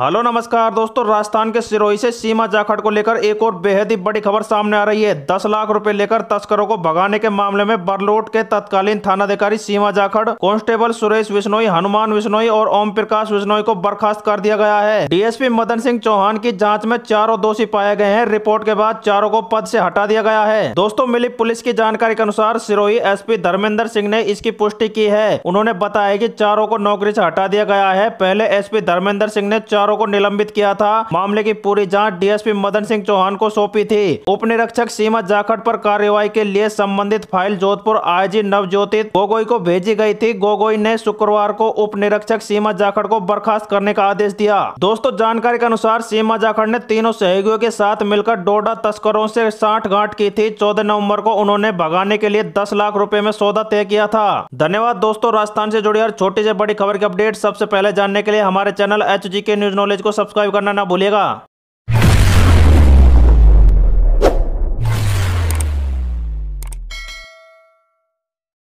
hello नमस्कार दोस्तों राजस्थान के सिरोही से सीमा जाखड़ को लेकर एक और बेहद ही बड़ी खबर सामने आ रही है दस लाख रुपए लेकर तस्करों को भगाने के मामले में बरलोट के तत्कालीन थानाधिकारी सीमा जाखड़ कांस्टेबल सुरेश विश्नोई हनुमान विश्नोई और ओम प्रकाश विश्नोई को बर्खास्त कर दिया गया है डीएसपी मदन सिंह चौहान की जाँच में चारों दोषी पाए गए हैं रिपोर्ट के बाद चारों को पद ऐसी हटा दिया गया है दोस्तों मिली पुलिस की जानकारी के अनुसार सिरोही एस धर्मेंद्र सिंह ने इसकी पुष्टि की है उन्होंने बताया की चारों को नौकरी ऐसी हटा दिया गया है पहले एस धर्मेंद्र सिंह ने चार को निलंबित किया था मामले की पूरी जांच डीएसपी मदन सिंह चौहान को सौंपी थी उप निरीक्षक सीमा जाखड़ पर कार्यवाही के लिए संबंधित फाइल जोधपुर आईजी नवज्योति गोगोई को भेजी गई थी गोगोई ने शुक्रवार को उप निरीक्षक सीमा जाखड़ को बर्खास्त करने का आदेश दिया दोस्तों जानकारी के अनुसार सीमा जाखड़ ने तीनों सहयोगियों के साथ मिलकर डोडा तस्करों ऐसी साठ गांठ की थी चौदह नवम्बर को उन्होंने भगाने के लिए दस लाख रूपए में सौदा तय किया था धन्यवाद दोस्तों राजस्थान ऐसी जुड़ी हर छोटी ऐसी बड़ी खबर की अपडेट सबसे पहले जानने के लिए हमारे चैनल एच न्यूज नॉलेज को सब्सक्राइब करना ना भूलेगा